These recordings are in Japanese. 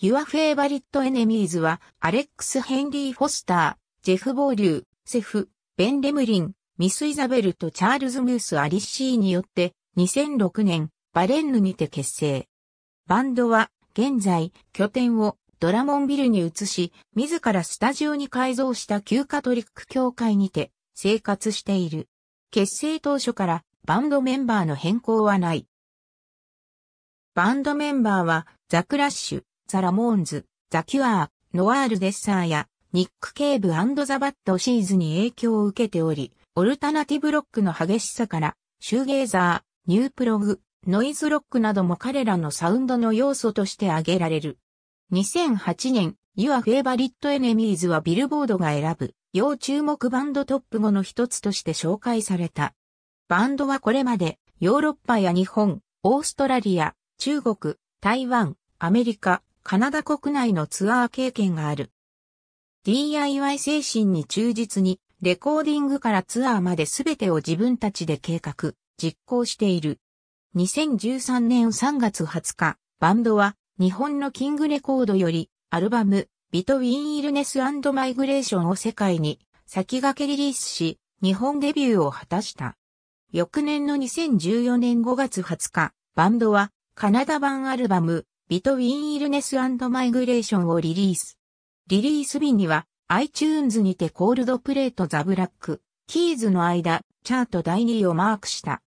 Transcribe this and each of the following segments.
Your Favorite Enemies は、アレックス・ヘンリー・フォスター、ジェフ・ボーリュー、セフ、ベン・レムリン、ミス・イザベルとチャールズ・ムース・アリッシーによって、2006年、バレンヌにて結成。バンドは、現在、拠点をドラモンビルに移し、自らスタジオに改造した旧カトリック教会にて、生活している。結成当初から、バンドメンバーの変更はない。バンドメンバーは、ザ・クラッシュ、ザ・ラモーンズ、ザ・キュアー、ノワール・デッサーや、ニック・ケーブザ・バッド・シーズに影響を受けており、オルタナティブロックの激しさから、シューゲーザー、ニュープログ、ノイズロックなども彼らのサウンドの要素として挙げられる。2008年、Your Favorite Enemies はビルボードが選ぶ、要注目バンドトップ5の一つとして紹介された。バンドはこれまで、ヨーロッパや日本、オーストラリア、中国、台湾、アメリカ、カナダ国内のツアー経験がある。DIY 精神に忠実に、レコーディングからツアーまで全てを自分たちで計画、実行している。2013年3月20日、バンドは日本のキングレコードよりアルバムビトウィン・イルネスマイグレーションを世界に先駆けリリースし、日本デビューを果たした。翌年の2014年5月20日、バンドはカナダ版アルバムビトウィン・イルネスマイグレーションをリリース。リリース日には iTunes にてコールドプレートザブラック、キーズの間、チャート第2位をマークした。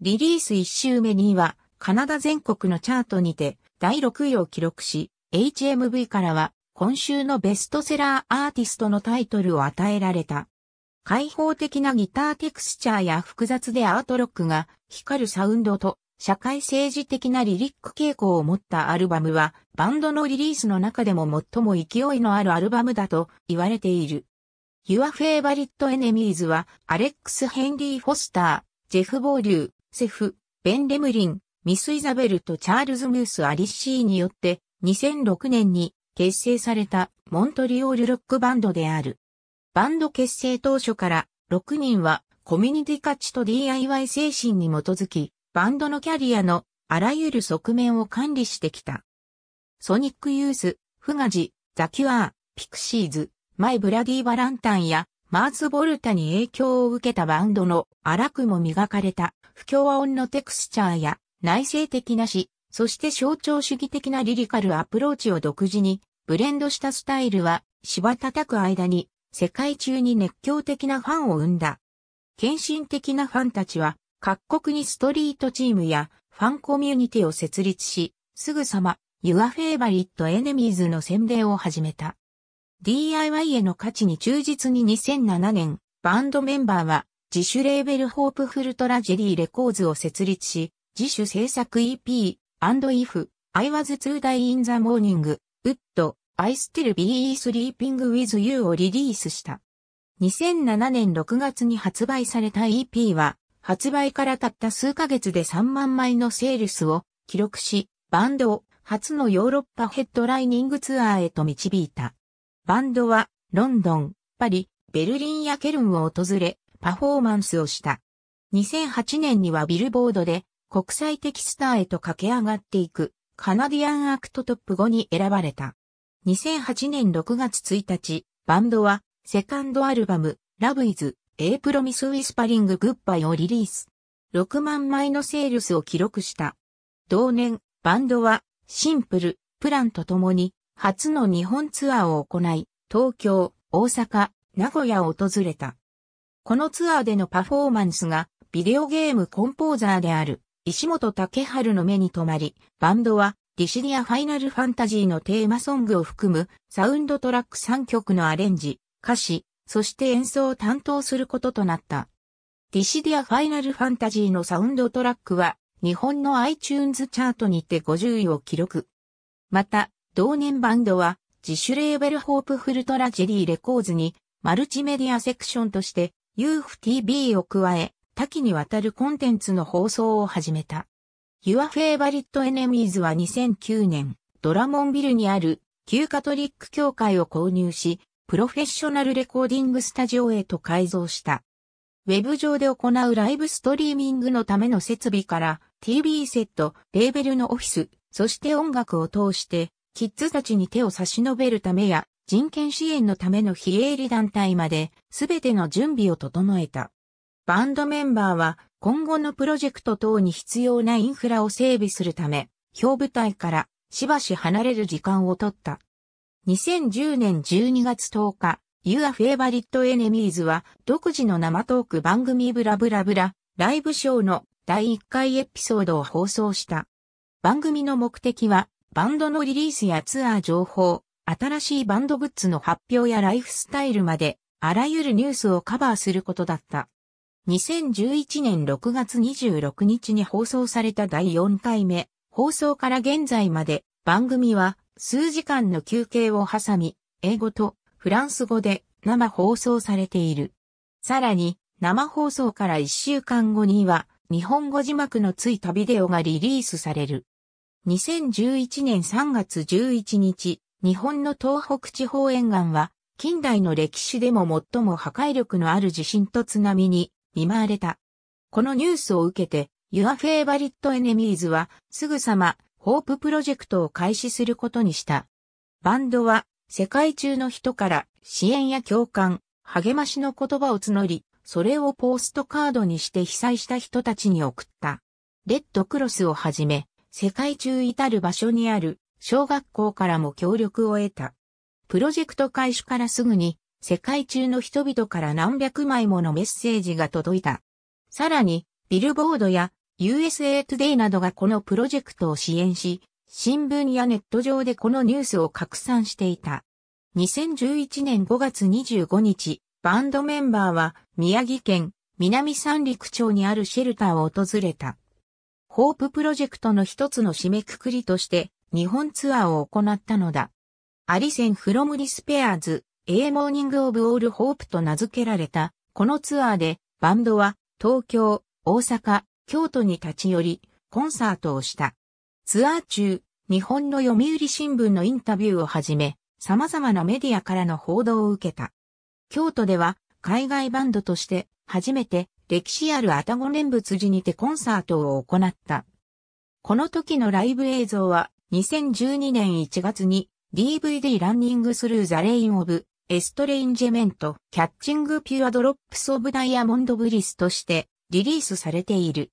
リリース1週目には、カナダ全国のチャートにて第6位を記録し、HMV からは今週のベストセラーアーティストのタイトルを与えられた。開放的なギターテクスチャーや複雑でアートロックが光るサウンドと社会政治的なリリック傾向を持ったアルバムは、バンドのリリースの中でも最も勢いのあるアルバムだと言われている。Your Favorite Enemies は、アレックス・ヘンリー・フォスター、ジェフ・ボーリュー、セフ、ベン・レムリン、ミス・イザベルとチャールズ・ムース・アリッシーによって、2006年に結成されたモントリオールロックバンドである。バンド結成当初から6人はコミュニティ価値と DIY 精神に基づきバンドのキャリアのあらゆる側面を管理してきた。ソニックユース、フガジ、ザキュアー、ピクシーズ、マイ・ブラディ・バランタンやマーズ・ボルタに影響を受けたバンドの荒くも磨かれた不協和音のテクスチャーや内省的な詩、そして象徴主義的なリリカルアプローチを独自にブレンドしたスタイルは芝叩く間に世界中に熱狂的なファンを生んだ。献身的なファンたちは各国にストリートチームやファンコミュニティを設立し、すぐさま Your Favorite Enemies の宣伝を始めた。DIY への価値に忠実に2007年、バンドメンバーは自主レーベルホープフルトラジェリーレコーズを設立し、自主制作 EP、and if, I was to die in the morning, w o u l I still be sleeping with you をリリースした。2007年6月に発売された EP は、発売からたった数ヶ月で3万枚のセールスを記録し、バンドを初のヨーロッパヘッドライニングツアーへと導いた。バンドはロンドン、パリ、ベルリンやケルンを訪れパフォーマンスをした。2008年にはビルボードで国際的スターへと駆け上がっていくカナディアンアクトトップ5に選ばれた。2008年6月1日、バンドはセカンドアルバムラブイズエイプロミスウィスパリンググッバイをリリース。6万枚のセールスを記録した。同年、バンドは、シンプル、プランと共に、初の日本ツアーを行い、東京、大阪、名古屋を訪れた。このツアーでのパフォーマンスが、ビデオゲームコンポーザーである、石本武春の目に留まり、バンドは、リシリア・ファイナル・ファンタジーのテーマソングを含む、サウンドトラック3曲のアレンジ、歌詞、そして演奏を担当することとなった。ディシディア・ファイナル・ファンタジーのサウンドトラックは、日本の iTunes チャートにて50位を記録。また、同年バンドは、自主レーベルホープフルトラジェリーレコーズに、マルチメディアセクションとして、UFTB を加え、多岐にわたるコンテンツの放送を始めた。Your Favorite Enemies は2009年、ドラモンビルにある、旧カトリック教会を購入し、プロフェッショナルレコーディングスタジオへと改造した。ウェブ上で行うライブストリーミングのための設備から TV セット、レーベルのオフィス、そして音楽を通してキッズたちに手を差し伸べるためや人権支援のための非営利団体まですべての準備を整えた。バンドメンバーは今後のプロジェクト等に必要なインフラを整備するため、表舞台からしばし離れる時間をとった。2010年12月10日、You are favorite enemies は独自の生トーク番組ブラブラブラライブショーの第1回エピソードを放送した。番組の目的はバンドのリリースやツアー情報、新しいバンドグッズの発表やライフスタイルまであらゆるニュースをカバーすることだった。2011年6月26日に放送された第4回目、放送から現在まで番組は数時間の休憩を挟み、英語とフランス語で生放送されている。さらに、生放送から1週間後には、日本語字幕のついたビデオがリリースされる。2011年3月11日、日本の東北地方沿岸は、近代の歴史でも最も破壊力のある地震と津波に見舞われた。このニュースを受けて、Your Favorite Enemies は、すぐさまホーププロジェクトを開始することにした。バンドは世界中の人から支援や共感、励ましの言葉を募り、それをポストカードにして被災した人たちに送った。レッドクロスをはじめ、世界中至る場所にある小学校からも協力を得た。プロジェクト開始からすぐに、世界中の人々から何百枚ものメッセージが届いた。さらに、ビルボードや USA Today などがこのプロジェクトを支援し、新聞やネット上でこのニュースを拡散していた。2011年5月25日、バンドメンバーは宮城県南三陸町にあるシェルターを訪れた。ホーププロジェクトの一つの締めくくりとして日本ツアーを行ったのだ。アリセン・フロム・リスペアーズ、A モーニング・オブ・オール・ホープと名付けられた、このツアーでバンドは東京、大阪、京都に立ち寄り、コンサートをした。ツアー中、日本の読売新聞のインタビューをはじめ、様々なメディアからの報道を受けた。京都では、海外バンドとして、初めて歴史あるたご念仏寺にてコンサートを行った。この時のライブ映像は、2012年1月に DVD ランニングスルーザレインオブエストレインジェメントキャッチングピュアドロップスオブダイヤモンドブリスとしてリリースされている。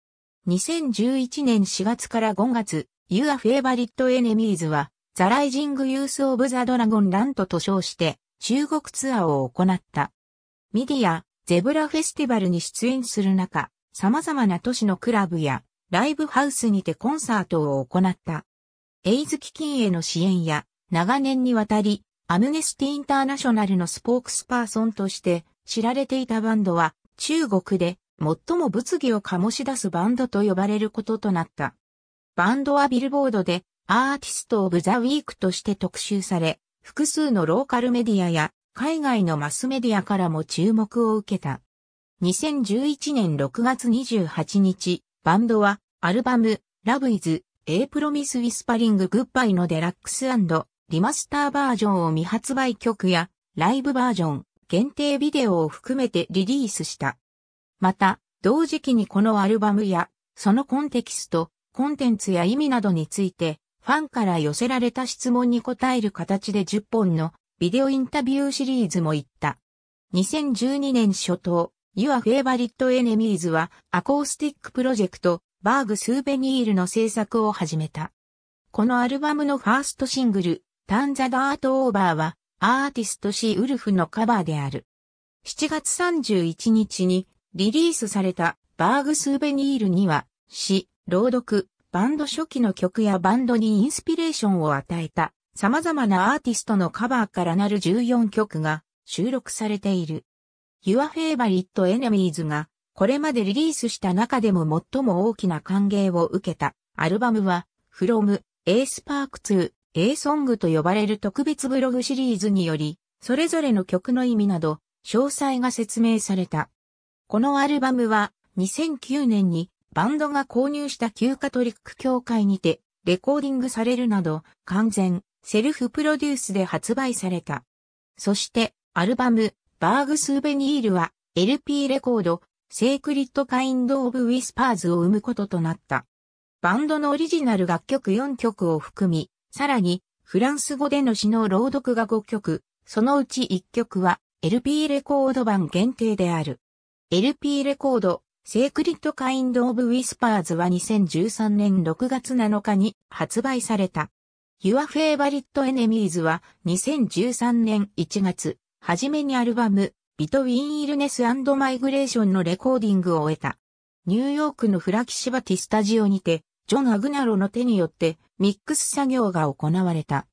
2011年4月から5月、You are Favorite Enemies は、ザライジングユースオブザドラゴンラントと称して、中国ツアーを行った。ミディア、ゼブラフェスティバルに出演する中、様々な都市のクラブや、ライブハウスにてコンサートを行った。エイズ基金への支援や、長年にわたり、アムネスティインターナショナルのスポークスパーソンとして知られていたバンドは、中国で最も物議を醸し出すバンドと呼ばれることとなった。バンドはビルボードでアーティスト・オブ・ザ・ウィークとして特集され、複数のローカルメディアや海外のマスメディアからも注目を受けた。2011年6月28日、バンドはアルバムラブイズ、エイプロミスウィスパリンググッバイのデラックスリマスターバージョンを未発売曲やライブバージョン、限定ビデオを含めてリリースした。また、同時期にこのアルバムや、そのコンテキスト、コンテンツや意味などについて、ファンから寄せられた質問に答える形で10本のビデオインタビューシリーズも行った。2012年初頭、Your Favorite Enemies はアコースティックプロジェクト、バーグスーベニールの制作を始めた。このアルバムのファーストシングル、タンザ・ダート・オーバーは、アーティストシー・ウルフのカバーである。7月31日にリリースされたバーグスーベニールには、詩、朗読、バンド初期の曲やバンドにインスピレーションを与えた様々なアーティストのカバーからなる14曲が収録されている。Your Favorite Enemies がこれまでリリースした中でも最も大きな歓迎を受けたアルバムは From A Spark to A Song と呼ばれる特別ブログシリーズによりそれぞれの曲の意味など詳細が説明された。このアルバムは2009年にバンドが購入した旧カトリック教会にてレコーディングされるなど完全セルフプロデュースで発売された。そしてアルバムバーグスーベニールは LP レコードセークリッドカインドオブウィスパーズを生むこととなった。バンドのオリジナル楽曲4曲を含み、さらにフランス語での詩の朗読が5曲、そのうち1曲は LP レコード版限定である。LP レコード、セークリッドカインドオブウィスパーズは2013年6月7日に発売された。Your Favorite Enemies は2013年1月、初めにアルバム、Between Illness and Migration のレコーディングを終えた。ニューヨークのフラキシバティスタジオにて、ジョン・アグナロの手によってミックス作業が行われた。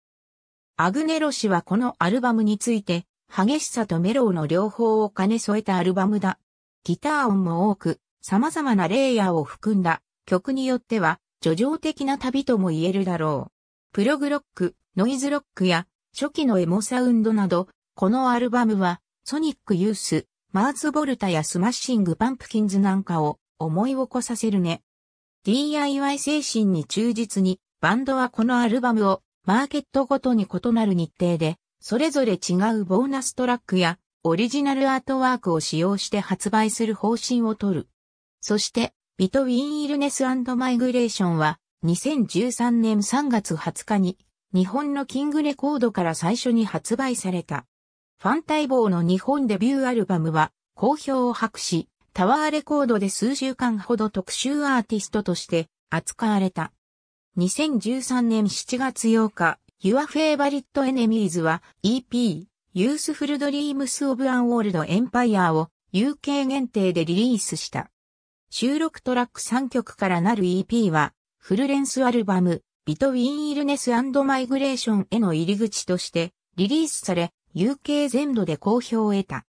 アグネロ氏はこのアルバムについて、激しさとメロウの両方を兼ね添えたアルバムだギター音も多く、様々なレイヤーを含んだ曲によっては、叙情的な旅とも言えるだろう。プログロック、ノイズロックや初期のエモサウンドなど、このアルバムは、ソニックユース、マーズボルタやスマッシングパンプキンズなんかを思い起こさせるね。DIY 精神に忠実に、バンドはこのアルバムをマーケットごとに異なる日程で、それぞれ違うボーナストラックやオリジナルアートワークを使用して発売する方針を取る。そして、ビトウィン・イルネスマイグレーションは、2013年3月20日に、日本のキングレコードから最初に発売された。ファン待望の日本デビューアルバムは、好評を博し、タワーレコードで数週間ほど特集アーティストとして扱われた。2013年7月8日、Your Favorite Enemies は EP ユースフルドリームス・オブ・アン・オールド・エンパイアを UK 限定でリリースした。収録トラック3曲からなる EP は、フルレンスアルバム、ビトウィン・イルネスマイグレーションへの入り口としてリリースされ、UK 全土で好評を得た。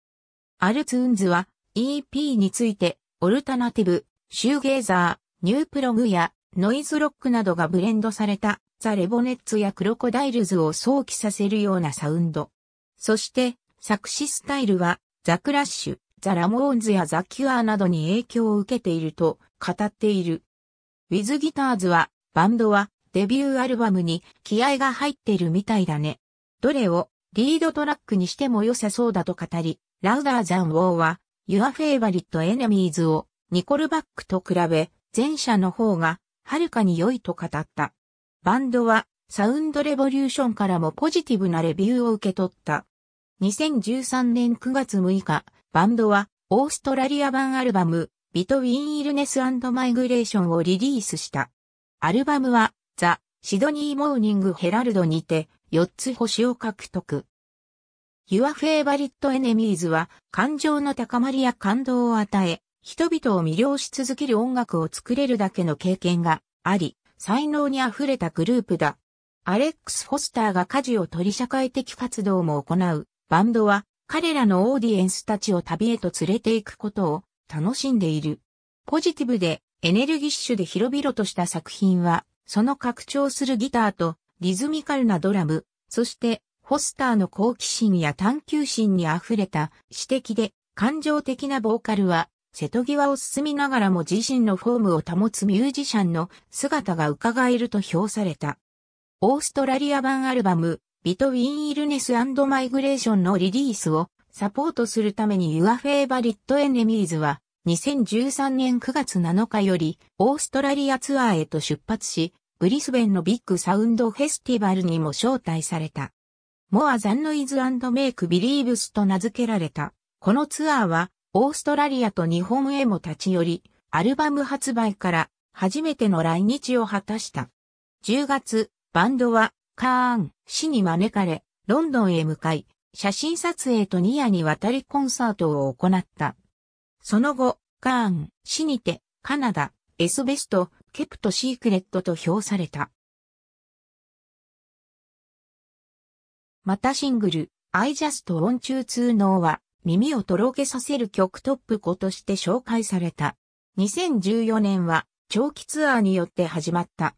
アルツーンズは EP について、オルタナティブ、シューゲーザー、ニュープログやノイズロックなどがブレンドされたザ・レボネッツやクロコダイルズを想起させるようなサウンド。そして、作詞スタイルは、ザ・クラッシュ、ザ・ラモーンズやザ・キュアなどに影響を受けていると語っている。ウィズ・ギターズは、バンドはデビューアルバムに気合が入っているみたいだね。どれをリードトラックにしても良さそうだと語り、ラウダーザンウォーは Your Favorite Enemies をニコルバックと比べ前者の方がはるかに良いと語った。バンドはサウンドレボリューションからもポジティブなレビューを受け取った。2013年9月6日、バンドはオーストラリア版アルバム、ビトウィン・イルネスマイグレーションをリリースした。アルバムは、ザ・シドニー・モーニング・ヘラルドにて、4つ星を獲得。Your Favorite Enemies は、感情の高まりや感動を与え、人々を魅了し続ける音楽を作れるだけの経験があり、才能に溢れたグループだ。アレックス・フォスターが家事を取り社会的活動も行う。バンドは彼らのオーディエンスたちを旅へと連れて行くことを楽しんでいる。ポジティブでエネルギッシュで広々とした作品は、その拡張するギターとリズミカルなドラム、そしてホスターの好奇心や探求心に溢れた詩的で感情的なボーカルは、瀬戸際を進みながらも自身のフォームを保つミュージシャンの姿が伺えると評された。オーストラリア版アルバム、ビトウィンイルネスマイグレーションのリリースをサポートするために Your Favorite Enemies は2013年9月7日よりオーストラリアツアーへと出発し、ブリスベンのビッグサウンドフェスティバルにも招待された。More Than Noise and Make Believes と名付けられた。このツアーはオーストラリアと日本へも立ち寄り、アルバム発売から初めての来日を果たした。10月、バンドはカーン、死に招かれ、ロンドンへ向かい、写真撮影とニアにわたりコンサートを行った。その後、カーン、死にて、カナダ、エスベスト、ケプトシークレットと評された。またシングル、I Just Want You to Know は、耳をとろけさせる曲トップ5として紹介された。2014年は、長期ツアーによって始まった。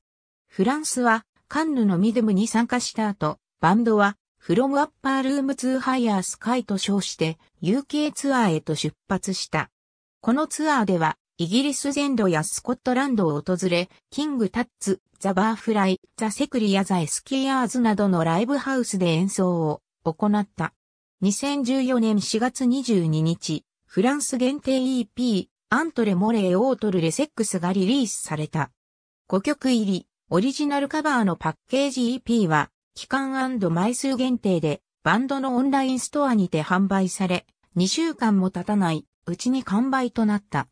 フランスは、カンヌのミドムに参加した後、バンドは、フロムアッパールームツーハイヤースカイと称して UK ツアーへと出発した。このツアーでは、イギリス全土やスコットランドを訪れ、キングタッツ、ザ・バーフライ、ザ・セクリア・ザ・エスキアーズなどのライブハウスで演奏を行った。2014年4月22日、フランス限定 EP、アントレ・モレー・オートル・レセックスがリリースされた。5曲入り、オリジナルカバーのパッケージ EP は、期間枚数限定で、バンドのオンラインストアにて販売され、2週間も経たないうちに完売となった。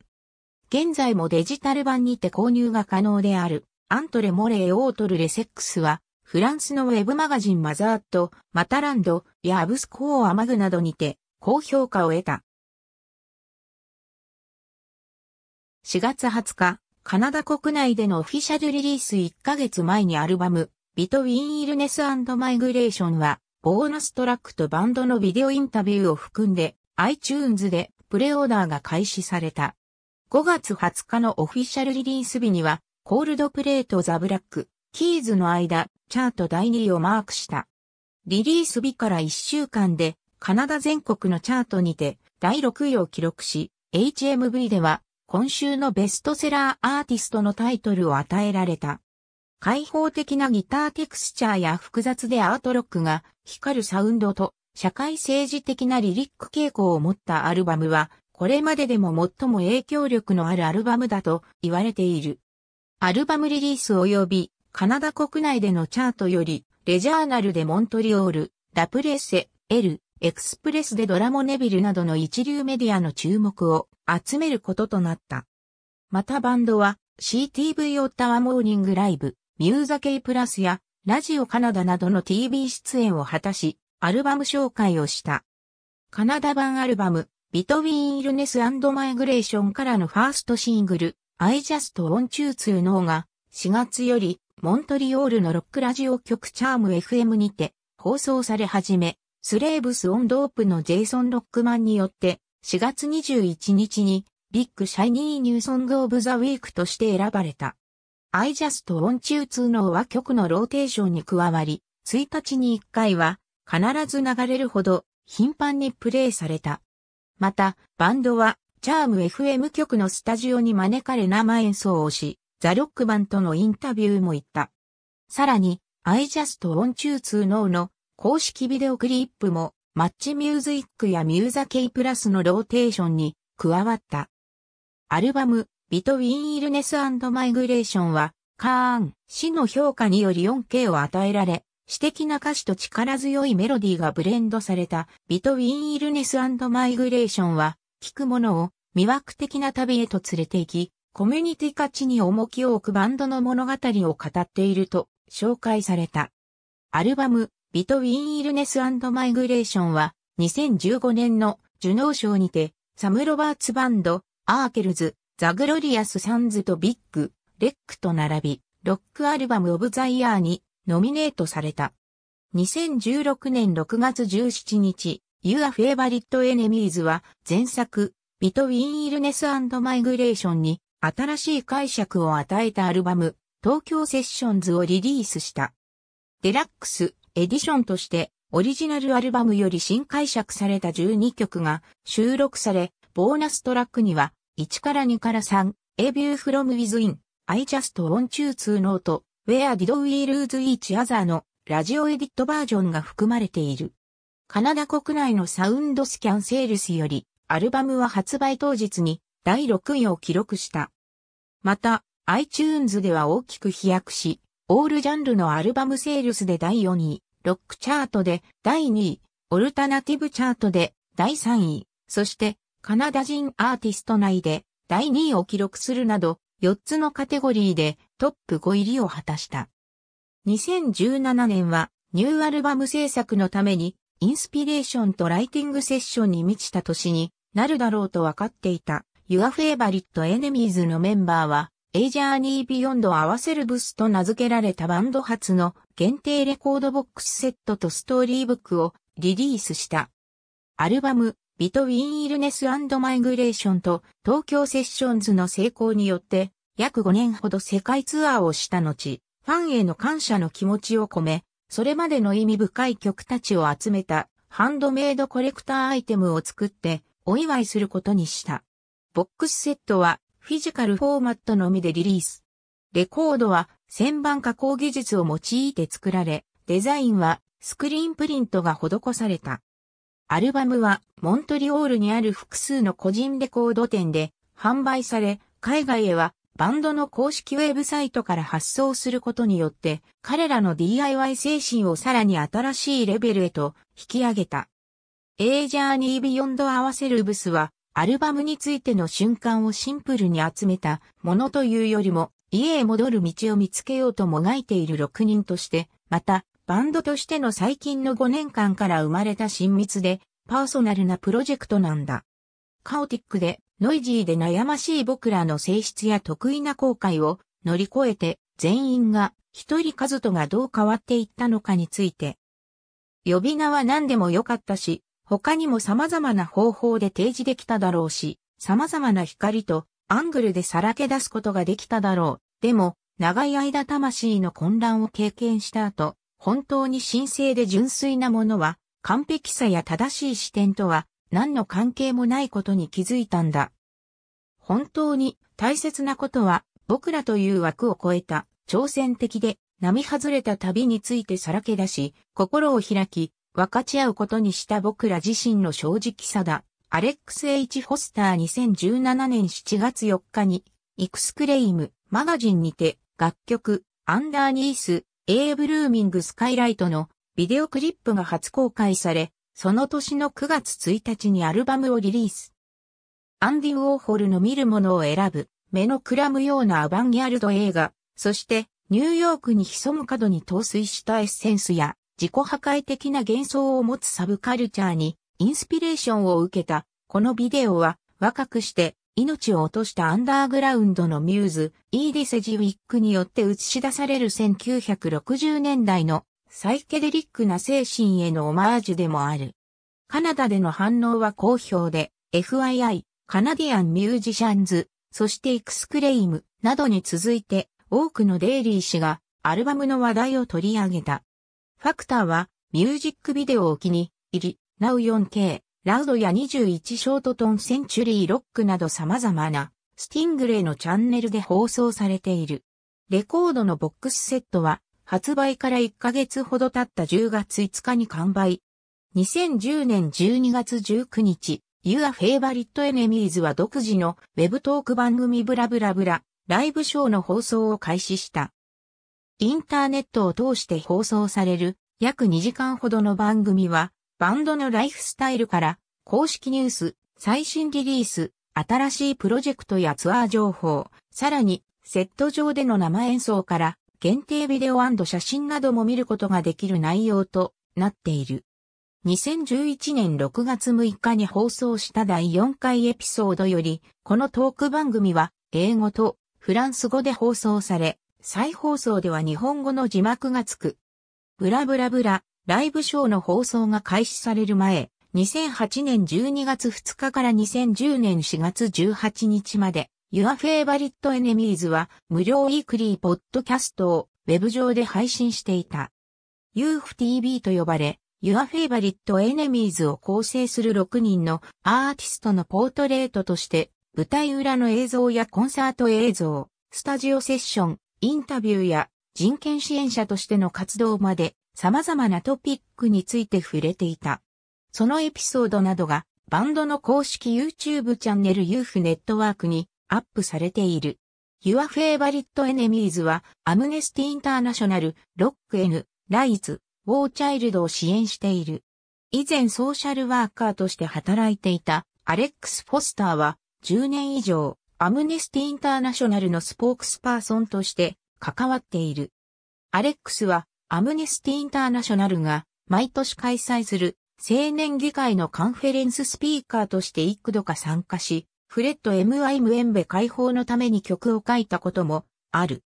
現在もデジタル版にて購入が可能である、アントレ・モレー・オートル・レセックスは、フランスのウェブマガジンマザート、マタランドやアブスコーアマグなどにて高評価を得た。4月20日、カナダ国内でのオフィシャルリリース1ヶ月前にアルバム、ビトウィン・イルネスマイグレーションは、ボーナストラックとバンドのビデオインタビューを含んで、iTunes でプレオーダーが開始された。5月20日のオフィシャルリリース日には、コールドプレーとザ・ブラック、キーズの間、チャート第2位をマークした。リリース日から1週間で、カナダ全国のチャートにて、第6位を記録し、HMV では、今週のベストセラーアーティストのタイトルを与えられた。開放的なギターテクスチャーや複雑でアートロックが光るサウンドと社会政治的なリリック傾向を持ったアルバムは、これまででも最も影響力のあるアルバムだと言われている。アルバムリリース及びカナダ国内でのチャートより、レジャーナルでモントリオール、ラプレッセ、エル、エクスプレスでドラモネビルなどの一流メディアの注目を集めることとなった。またバンドは CTV オッタワモーニングライブ、ミューザケイプラスやラジオカナダなどの TV 出演を果たし、アルバム紹介をした。カナダ版アルバム、ビトウィーン・イルネスマイグレーションからのファーストシングル、I Just Want You to Know が、4月より、モントリオールのロックラジオ曲チャーム FM にて、放送され始め、スレーブス・オン・ドープのジェイソン・ロックマンによって、4月21日にビッグシャイニーニューソングオブザウィークとして選ばれた。アイジャストオンチューツ to は曲のローテーションに加わり、1日に1回は必ず流れるほど頻繁にプレイされた。また、バンドはチャーム FM 局のスタジオに招かれ生演奏をし、ザ・ロックバンとのインタビューも行った。さらに、アイジャストオンチューツ to の公式ビデオクリップもマッチミューズイックやミューザ K プラスのローテーションに加わった。アルバム、ビトウィン・イルネスマイグレーションは、カーン、氏の評価により 4K を与えられ、詩的な歌詞と力強いメロディーがブレンドされた、ビトウィン・イルネスマイグレーションは、聴く者を魅惑的な旅へと連れて行き、コミュニティ価値に重きを置くバンドの物語を語っていると紹介された。アルバム、ビトウィン・イルネスマイグレーションは、2015年のジュノー賞にて、サム・ロバーツバンド、アーケルズ、ザ・グロリアス・サンズとビッグ、レックと並び、ロックアルバム・オブ・ザ・イヤーにノミネートされた。2016年6月17日、You Are Favorite Enemies は前作、ビトウィン・イルネスマイグレーションに新しい解釈を与えたアルバム、東京セッションズをリリースした。デラックス、エディションとしてオリジナルアルバムより新解釈された12曲が収録され、ボーナストラックには1から2から3、A View from Within、I Just Want You to Know と Where Did We Lose Each Other のラジオエディットバージョンが含まれている。カナダ国内のサウンドスキャンセールスより、アルバムは発売当日に第6位を記録した。また、iTunes では大きく飛躍し、オールジャンルのアルバムセールスで第4位、ロックチャートで第2位、オルタナティブチャートで第3位、そしてカナダ人アーティスト内で第2位を記録するなど4つのカテゴリーでトップ5入りを果たした。2017年はニューアルバム制作のためにインスピレーションとライティングセッションに満ちた年になるだろうと分かっていた Your Favorite Enemies のメンバーはエイジャーニービヨンドを合わせるブスと名付けられたバンド初の限定レコードボックスセットとストーリーブックをリリースした。アルバム、ビトウィン・イルネスマイグレーションと東京セッションズの成功によって約5年ほど世界ツアーをした後、ファンへの感謝の気持ちを込め、それまでの意味深い曲たちを集めたハンドメイドコレクターアイテムを作ってお祝いすることにした。ボックスセットはフィジカルフォーマットのみでリリース。レコードは旋盤加工技術を用いて作られ、デザインはスクリーンプリントが施された。アルバムはモントリオールにある複数の個人レコード店で販売され、海外へはバンドの公式ウェブサイトから発送することによって彼らの DIY 精神をさらに新しいレベルへと引き上げた。A Journey Beyond 合わせるブスはアルバムについての瞬間をシンプルに集めたものというよりも、家へ戻る道を見つけようともがいている6人として、また、バンドとしての最近の5年間から生まれた親密で、パーソナルなプロジェクトなんだ。カオティックで、ノイジーで悩ましい僕らの性質や得意な後悔を乗り越えて、全員が、一人カズトがどう変わっていったのかについて。呼び名は何でもよかったし、他にも様々な方法で提示できただろうし、様々な光とアングルでさらけ出すことができただろう。でも、長い間魂の混乱を経験した後、本当に神聖で純粋なものは、完璧さや正しい視点とは何の関係もないことに気づいたんだ。本当に大切なことは僕らという枠を超えた挑戦的で並外れた旅についてさらけ出し、心を開き、分かち合うことにした僕ら自身の正直さだ。アレックス・ H・ フォスター2017年7月4日に、イクスクレイムマガジンにて、楽曲、アンダーニース、エイブルーミングスカイライトのビデオクリップが初公開され、その年の9月1日にアルバムをリリース。アンディ・ウォーホルの見るものを選ぶ、目のくらむようなアバンギャルド映画、そしてニューヨークに潜む角に陶酔したエッセンスや自己破壊的な幻想を持つサブカルチャーにインスピレーションを受けた、このビデオは若くして命を落としたアンダーグラウンドのミューズ、イーディ・セジウィックによって映し出される1960年代のサイケデリックな精神へのオマージュでもある。カナダでの反応は好評で、FII、カナディアン・ミュージシャンズ、そしてエクスクレイムなどに続いて多くのデイリー氏がアルバムの話題を取り上げた。ファクターは、ミュージックビデオを機に入り、ナウ 4K、ラウドや21ショートトンセンチュリーロックなど様々な、スティングレイのチャンネルで放送されている。レコードのボックスセットは、発売から1ヶ月ほど経った10月5日に完売。2010年12月19日、Your Favorite Enemies は独自のウェブトーク番組ブラブラブラ、ライブショーの放送を開始した。インターネットを通して放送される約2時間ほどの番組は、バンドのライフスタイルから公式ニュース、最新リリース、新しいプロジェクトやツアー情報、さらにセット上での生演奏から限定ビデオ写真なども見ることができる内容となっている。2011年6月6日に放送した第4回エピソードより、このトーク番組は英語とフランス語で放送され、再放送では日本語の字幕がつく。ブラブラブラ、ライブショーの放送が開始される前、2008年12月2日から2010年4月18日まで、Your Favorite Enemies は無料ウィークリーポッドキャストをウェブ上で配信していた。u f t v と呼ばれ、Your Favorite Enemies を構成する6人のアーティストのポートレートとして、舞台裏の映像やコンサート映像、スタジオセッション、インタビューや人権支援者としての活動まで様々なトピックについて触れていた。そのエピソードなどがバンドの公式 YouTube チャンネル YouF ネットワークにアップされている。Your Favorite Enemies はアムネスティ・インターナショナル、ロック・エヌ、ライズ、ウォーチャイルドを支援している。以前ソーシャルワーカーとして働いていたアレックス・フォスターは10年以上アムネスティ・インターナショナルのスポークスパーソンとして関わっている。アレックスはアムネスティ・インターナショナルが毎年開催する青年議会のカンフェレンススピーカーとして幾度か参加し、フレッド・ M.I. ムエンベ解放のために曲を書いたこともある。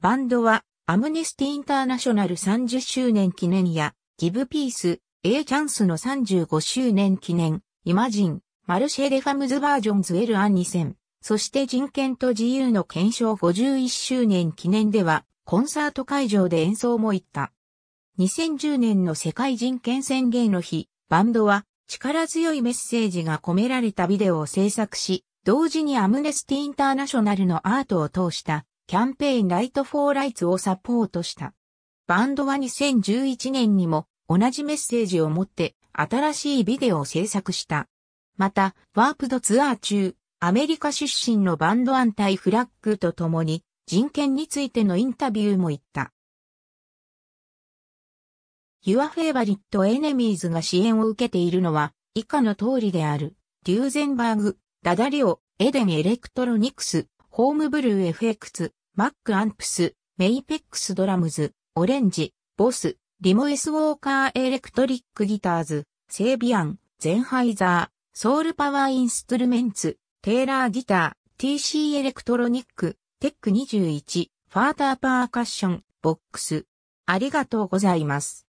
バンドはアムネスティ・インターナショナル30周年記念やギブ・ピース、A チャンスの35周年記念、イマジン、マルシェ・デ・ファムズ・バージョンズ・エル・アン2000、そして人権と自由の検証51周年記念では、コンサート会場で演奏も行った。2010年の世界人権宣言の日、バンドは力強いメッセージが込められたビデオを制作し、同時にアムネスティ・インターナショナルのアートを通したキャンペーンライト・フォー・ライツをサポートした。バンドは2011年にも同じメッセージを持って新しいビデオを制作した。また、ワープドツアー中、アメリカ出身のバンドアンタイ・フラッグと共に人権についてのインタビューも言った。Your Favorite Enemies が支援を受けているのは以下の通りである。リューゼンバーグ、ダダリオ、エデンエレクトロニクス、ホームブルー FX、マックアンプス、メイペックスドラムズ、オレンジ、ボス、リモエスウォーカーエレクトリックギターズ、セービアン、ゼンハイザー、ソウルパワーインストゥルメンツ、テーラーギター、TC エレクトロニック、テック21、ファーターパーカッション、ボックス。ありがとうございます。